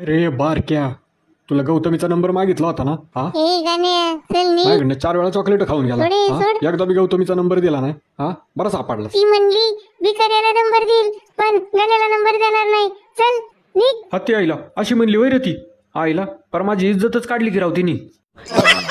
अरे बारक्या तुला गौतमीचा नंबर मागितला होता ना हा चार वेळा चॉकलेट खाऊन गेला एकदा मी गौतमीचा नंबर दिला नाही हा बरं सापडला ती म्हणली भिकाऱ्याला नंबर देईल पण गण्याला नंबर देणार नाही चल हत्ती आईला अशी म्हणली वैर ती आईला पर माझी इज्जतच काढली की राव तिने